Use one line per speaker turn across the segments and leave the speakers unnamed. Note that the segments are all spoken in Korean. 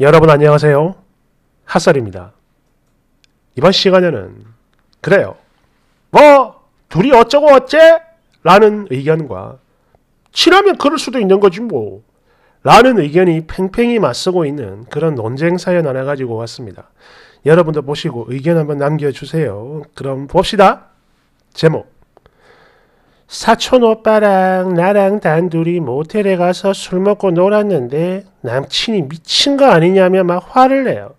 여러분 안녕하세요. 핫설입니다. 이번 시간에는 그래요. 뭐 둘이 어쩌고 어째? 라는 의견과 치라면 그럴 수도 있는 거지 뭐 라는 의견이 팽팽히 맞서고 있는 그런 논쟁 사연 하나 가지고 왔습니다. 여러분도 보시고 의견 한번 남겨주세요. 그럼 봅시다. 제목 사촌 오빠랑 나랑 단둘이 모텔에 가서 술 먹고 놀았는데 남친이 미친 거 아니냐며 막 화를 내요.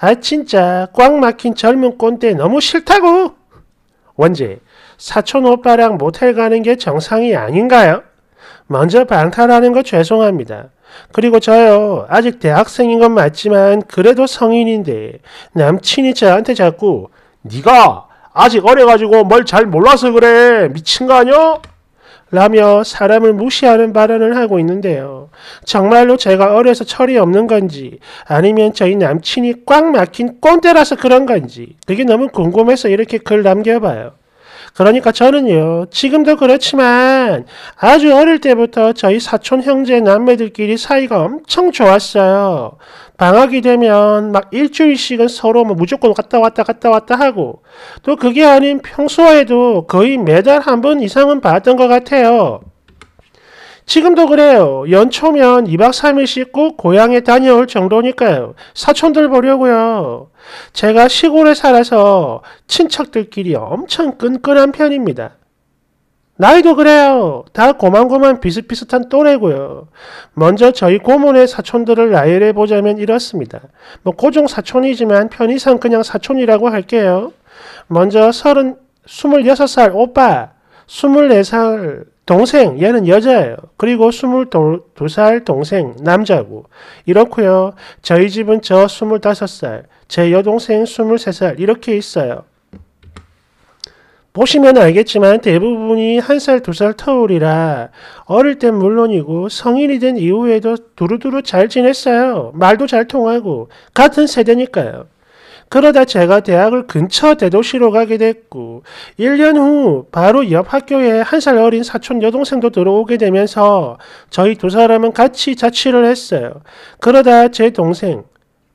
아 진짜 꽉 막힌 젊은 꼰대 너무 싫다고. 원재 사촌 오빠랑 모텔 가는 게 정상이 아닌가요? 먼저 방탈하는 거 죄송합니다. 그리고 저요, 아직 대학생인 건 맞지만 그래도 성인인데 남친이 저한테 자꾸 네가 아직 어려가지고 뭘 잘 몰라서 그래. 미친 거아니 라며 사람을 무시하는 발언을 하고 있는데요. 정말로 제가 어려서 철이 없는 건지 아니면 저희 남친이 꽉 막힌 꼰대라서 그런 건지 그게 너무 궁금해서 이렇게 글 남겨봐요. 그러니까 저는요, 지금도 그렇지만 아주 어릴 때부터 저희 사촌 형제 남매들끼리 사이가 엄청 좋았어요. 방학이 되면 막 일주일씩은 서로 뭐 무조건 갔다 왔다 갔다 왔다 하고 또 그게 아닌 평소에도 거의 매달 한 번 이상은 봤던 것 같아요. 지금도 그래요. 연초면 2박 3일씩 꼭 고향에 다녀올 정도니까요. 사촌들 보려고요. 제가 시골에 살아서 친척들끼리 엄청 끈끈한 편입니다. 나이도 그래요. 다 고만고만 비슷비슷한 또래고요. 먼저 저희 고모네 사촌들을 나열해 보자면 이렇습니다. 뭐 고종 사촌이지만 편의상 그냥 사촌이라고 할게요. 먼저 서른 스물여섯 살 오빠, 스물네 살 동생, 얘는 여자예요. 그리고 스물두 살 동생, 남자고. 이렇고요. 저희 집은 저 스물다섯 살, 제 여동생 스물세 살 이렇게 있어요. 보시면 알겠지만 대부분이 한 살, 두 살 터울이라 어릴 땐 물론이고 성인이 된 이후에도 두루두루 잘 지냈어요. 말도 잘 통하고 같은 세대니까요. 그러다 제가 대학을 근처 대도시로 가게 됐고 1년 후 바로 옆 학교에 한 살 어린 사촌 여동생도 들어오게 되면서 저희 두 사람은 같이 자취를 했어요. 그러다 제 동생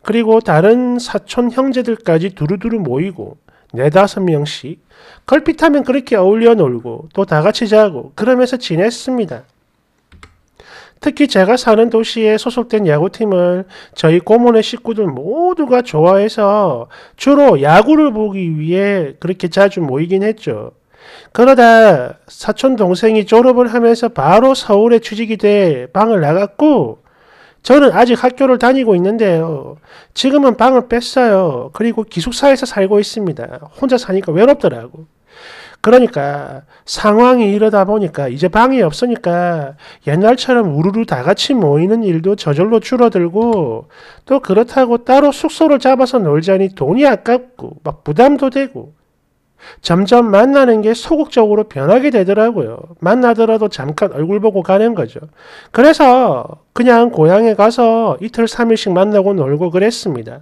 그리고 다른 사촌 형제들까지 두루두루 모이고 네다섯 명씩 걸핏하면 그렇게 어울려 놀고 또 다 같이 자고 그러면서 지냈습니다. 특히 제가 사는 도시에 소속된 야구팀을 저희 고모네 식구들 모두가 좋아해서 주로 야구를 보기 위해 그렇게 자주 모이긴 했죠. 그러다 사촌 동생이 졸업을 하면서 바로 서울에 취직이 돼 방을 나갔고 저는 아직 학교를 다니고 있는데요. 어, 지금은 방을 뺐어요. 그리고 기숙사에서 살고 있습니다. 혼자 사니까 외롭더라고. 그러니까 상황이 이러다 보니까 이제 방이 없으니까 옛날처럼 우르르 다 같이 모이는 일도 저절로 줄어들고 또 그렇다고 따로 숙소를 잡아서 놀자니 돈이 아깝고 막 부담도 되고 점점 만나는 게 소극적으로 변하게 되더라고요. 만나더라도 잠깐 얼굴 보고 가는 거죠. 그래서 그냥 고향에 가서 이틀, 3일씩 만나고 놀고 그랬습니다.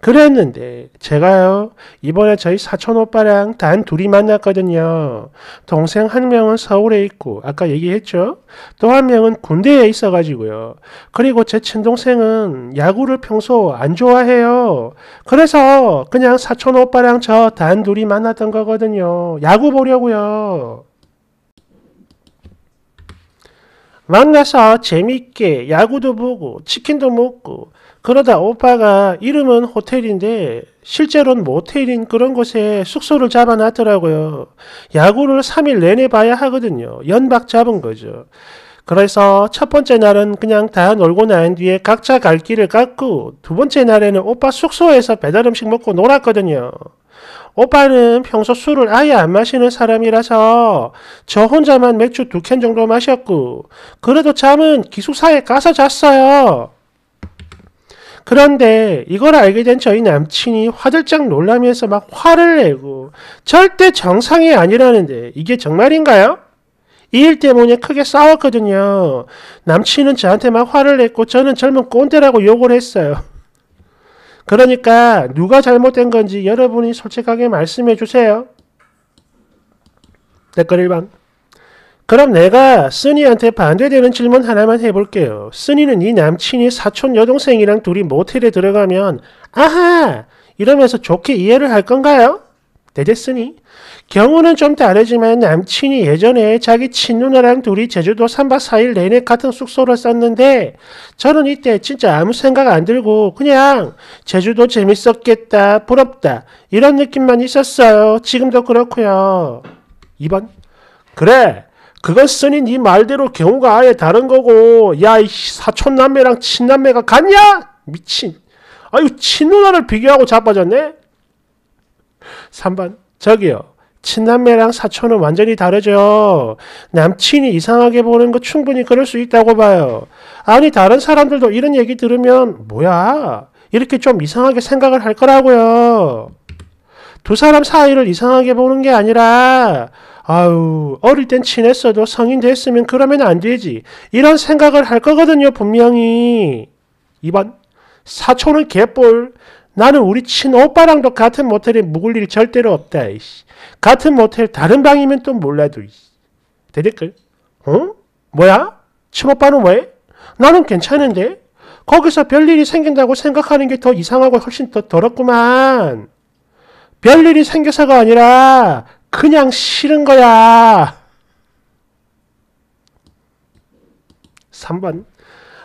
그랬는데 제가요, 이번에 저희 사촌 오빠랑 단 둘이 만났거든요. 동생 한 명은 서울에 있고, 아까 얘기했죠? 또 한 명은 군대에 있어가지고요. 그리고 제 친동생은 야구를 평소 안 좋아해요. 그래서 그냥 사촌 오빠랑 저 단 둘이 만났던 거 가거든요. 야구 보려고요. 만나서 재밌게 야구도 보고 치킨도 먹고 그러다 오빠가 이름은 호텔인데 실제로는 모텔인 그런 곳에 숙소를 잡아놨더라고요. 야구를 3일 내내 봐야 하거든요. 연박 잡은 거죠. 그래서 첫 번째 날은 그냥 다 놀고 난 뒤에 각자 갈 길을 갔고 두 번째 날에는 오빠 숙소에서 배달 음식 먹고 놀았거든요. 오빠는 평소 술을 아예 안 마시는 사람이라서 저 혼자만 맥주 두 캔 정도 마셨고 그래도 잠은 기숙사에 가서 잤어요. 그런데 이걸 알게 된 저희 남친이 화들짝 놀라면서 막 화를 내고 절대 정상이 아니라는데 이게 정말인가요? 이 일 때문에 크게 싸웠거든요. 남친은 저한테 막 화를 냈고 저는 젊은 꼰대라고 욕을 했어요. 그러니까 누가 잘못된 건지 여러분이 솔직하게 말씀해 주세요. 댓글 1번 그럼 내가 쓰니한테 반대되는 질문 하나만 해볼게요. 쓰니는 이 남친이 사촌 여동생이랑 둘이 모텔에 들어가면 아하! 이러면서 좋게 이해를 할 건가요? 되겠으니 경우는 좀 다르지만 남친이 예전에 자기 친누나랑 둘이 제주도 3박 4일 내내 같은 숙소를 썼는데 저는 이때 진짜 아무 생각 안 들고 그냥 제주도 재밌었겠다 부럽다 이런 느낌만 있었어요 지금도 그렇고요 2번 그래 그거 쓰니 네 말대로 경우가 아예 다른 거고 야이 사촌남매랑 친남매가 같냐 미친 아유 친누나를 비교하고 자빠졌네 3번 저기요. 친남매랑 사촌은 완전히 다르죠. 남친이 이상하게 보는 거 충분히 그럴 수 있다고 봐요. 아니 다른 사람들도 이런 얘기 들으면 뭐야 이렇게 좀 이상하게 생각을 할 거라고요. 두 사람 사이를 이상하게 보는 게 아니라 아유 어릴 땐 친했어도 성인 됐으면 그러면 안 되지 이런 생각을 할 거거든요 분명히. 2번 사촌은 개뿔 나는 우리 친오빠랑도 같은 모텔에 묵을 일이 절대로 없다. 이씨. 같은 모텔 다른 방이면 또 몰라도. 대댓글. 어? 뭐야? 친오빠는 왜? 나는 괜찮은데? 거기서 별일이 생긴다고 생각하는 게 더 이상하고 훨씬 더 더럽구만. 별일이 생겨서가 아니라 그냥 싫은 거야. 3번.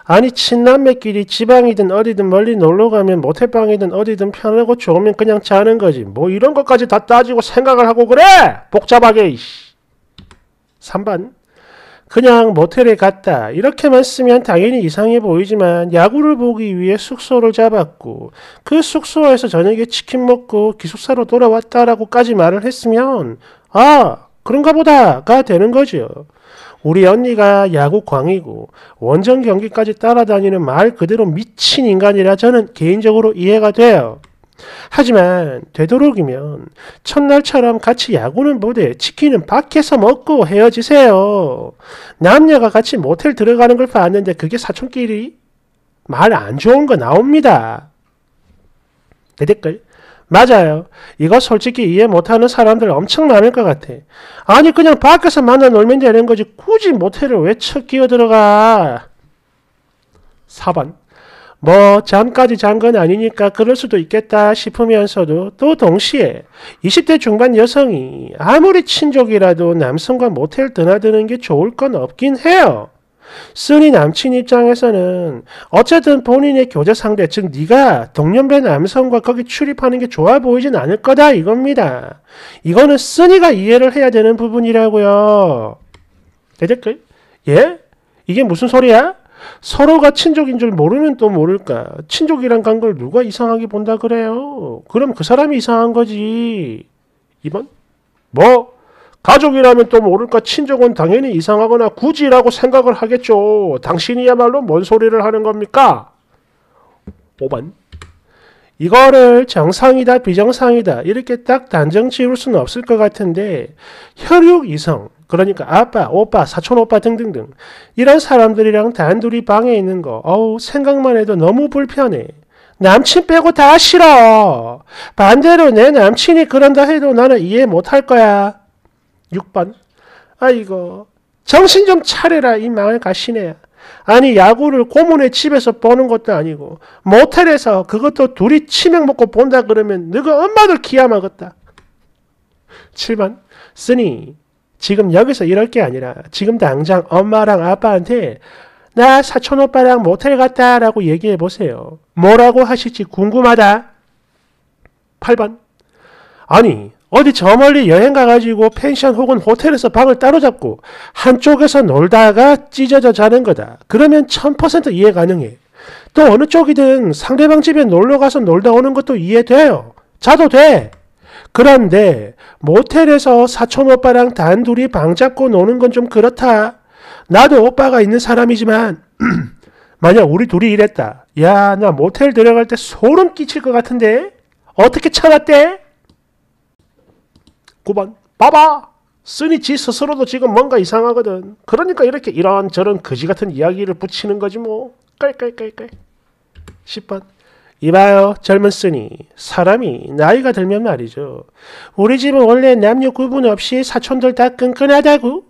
아니 친남매끼리 지방이든 어디든 멀리 놀러가면 모텔방이든 어디든 편하고 좋으면 그냥 자는 거지. 뭐 이런 것까지 다 따지고 생각을 하고 그래! 복잡하게. 3번 그냥 모텔에 갔다 이렇게만 쓰면 당연히 이상해 보이지만 야구를 보기 위해 숙소를 잡았고 그 숙소에서 저녁에 치킨 먹고 기숙사로 돌아왔다라고까지 말을 했으면 아 그런가 보다가 되는 거죠. 우리 언니가 야구광이고 원정 경기까지 따라다니는 말 그대로 미친 인간이라 저는 개인적으로 이해가 돼요. 하지만 되도록이면 첫날처럼 같이 야구는 못해 치킨은 밖에서 먹고 헤어지세요. 남녀가 같이 모텔 들어가는 걸 봤는데 그게 사촌끼리 말 안 좋은 거 나옵니다. 내 댓글 맞아요. 이거 솔직히 이해 못하는 사람들 엄청 많을 것 같아. 아니 그냥 밖에서 만나 놀면 되는 거지 굳이 모텔을 왜척 끼어 들어가? 4번 뭐 잠까지 잔 건 아니니까 그럴 수도 있겠다 싶으면서도 또 동시에 20대 중반 여성이 아무리 친족이라도 남성과 모텔 드나드는 게 좋을 건 없긴 해요. 쓰니 남친 입장에서는 어쨌든 본인의 교제 상대 즉 네가 동년배 남성과 거기 출입하는 게 좋아 보이진 않을 거다 이겁니다. 이거는 쓰니가 이해를 해야 되는 부분이라고요. 대댓글? 예? 이게 무슨 소리야? 서로가 친족인 줄 모르면 또 모를까. 친족이란 간걸 누가 이상하게 본다 그래요. 그럼 그 사람이 이상한 거지. 이번 뭐? 가족이라면 또 모를까 친족은 당연히 이상하거나 굳이라고 생각을 하겠죠. 당신이야말로 뭔 소리를 하는 겁니까? 5번 이거를 정상이다 비정상이다 이렇게 딱 단정 지을 수는 없을 것 같은데 혈육 이성 그러니까 아빠, 오빠, 사촌 오빠 등등등 이런 사람들이랑 단둘이 방에 있는 거 어우 생각만 해도 너무 불편해. 남친 빼고 다 싫어. 반대로 내 남친이 그런다 해도 나는 이해 못할 거야. 6번. 아이거 정신 좀 차려라 이 망할 가시네. 아니 야구를 고문의 집에서 보는 것도 아니고 모텔에서 그것도 둘이 치맥 먹고 본다 그러면 너가 엄마들 기야마겠다. 7번 쓰니 지금 여기서 이럴 게 아니라 지금 당장 엄마랑 아빠한테 나 사촌 오빠랑 모텔 갔다라고 얘기해 보세요. 뭐라고 하실지 궁금하다. 8번 아니 어디 저 멀리 여행 가가지고 펜션 혹은 호텔에서 방을 따로 잡고 한쪽에서 놀다가 찢어져 자는 거다. 그러면 1000% 이해 가능해. 또 어느 쪽이든 상대방 집에 놀러 가서 놀다 오는 것도 이해돼요. 자도 돼. 그런데 모텔에서 사촌 오빠랑 단둘이 방 잡고 노는 건 좀 그렇다. 나도 오빠가 있는 사람이지만 만약 우리 둘이 이랬다. 야, 나 모텔 들어갈 때 소름 끼칠 것 같은데? 어떻게 참았대? 9번 봐봐 쓰니지 스스로도 지금 뭔가 이상하거든. 그러니까 이렇게 이러한 저런 거지 같은 이야기를 붙이는 거지 뭐. 깔깔깔깔. 10번 이봐요 젊은 쓰니 사람이 나이가 들면 말이죠. 우리 집은 원래 남녀 구분 없이 사촌들 다 끈끈하다고.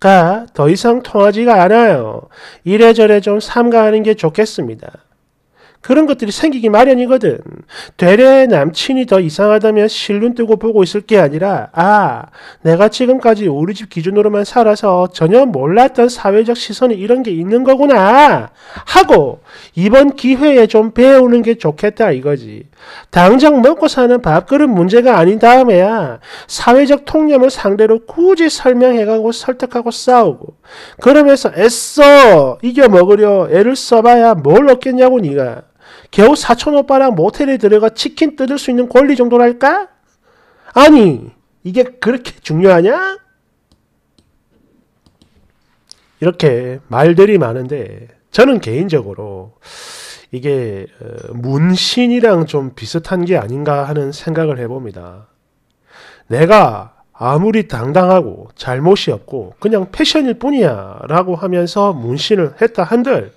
가 더 이상 통하지가 않아요. 이래저래 좀 삼가하는 게 좋겠습니다. 그런 것들이 생기기 마련이거든. 되레 남친이 더 이상하다면 실눈 뜨고 보고 있을 게 아니라 아 내가 지금까지 우리 집 기준으로만 살아서 전혀 몰랐던 사회적 시선이 이런 게 있는 거구나 하고 이번 기회에 좀 배우는 게 좋겠다 이거지. 당장 먹고 사는 밥그릇 문제가 아닌 다음에야 사회적 통념을 상대로 굳이 설명해가고 설득하고 싸우고 그러면서 애써 이겨 먹으려 애를 써봐야 뭘 얻겠냐고 니가 겨우 사촌 오빠랑 모텔에 들어가 치킨 뜯을 수 있는 권리 정도랄까? 아니, 이게 그렇게 중요하냐? 이렇게 말들이 많은데, 저는 개인적으로 이게 어, 문신이랑 좀 비슷한 게 아닌가 하는 생각을 해봅니다. 내가 아무리 당당하고 잘못이 없고 그냥 패션일 뿐이야 라고 하면서 문신을 했다 한들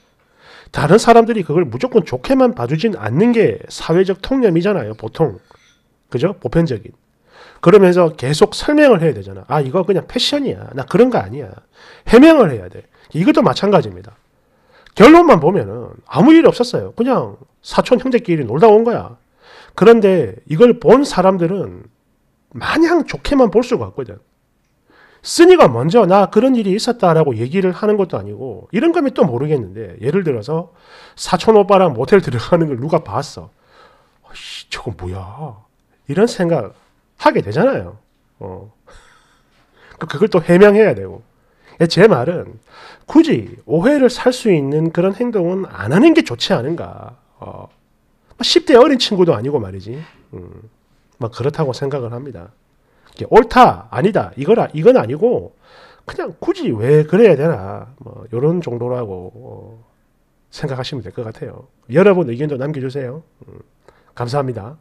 다른 사람들이 그걸 무조건 좋게만 봐주진 않는 게 사회적 통념이잖아요, 보통. 그죠? 보편적인. 그러면서 계속 설명을 해야 되잖아. 아, 이거 그냥 패션이야. 나 그런 거 아니야. 해명을 해야 돼. 이것도 마찬가지입니다. 결론만 보면은 아무 일 없었어요. 그냥 사촌 형제끼리 놀다 온 거야. 그런데 이걸 본 사람들은 마냥 좋게만 볼 수가 없거든. 쓰니가 먼저 나 그런 일이 있었다라고 얘기를 하는 것도 아니고 이런 거면 또 모르겠는데 예를 들어서 사촌 오빠랑 모텔 들어가는 걸 누가 봤어. 씨, 저거 뭐야. 이런 생각 하게 되잖아요. 어. 그, 그걸 또 해명해야 되고. 예, 제 말은 굳이 오해를 살 수 있는 그런 행동은 안 하는 게 좋지 않은가. 어. 10대 뭐 어린 친구도 아니고 말이지. 음. 막 그렇다고 생각을 합니다. 옳다 아니다 이거라 이건 아니고 그냥 굳이 왜 그래야 되나 뭐 이런 정도라고 어, 생각하시면 될 것 같아요. 여러분 의견도 남겨주세요. 음, 감사합니다.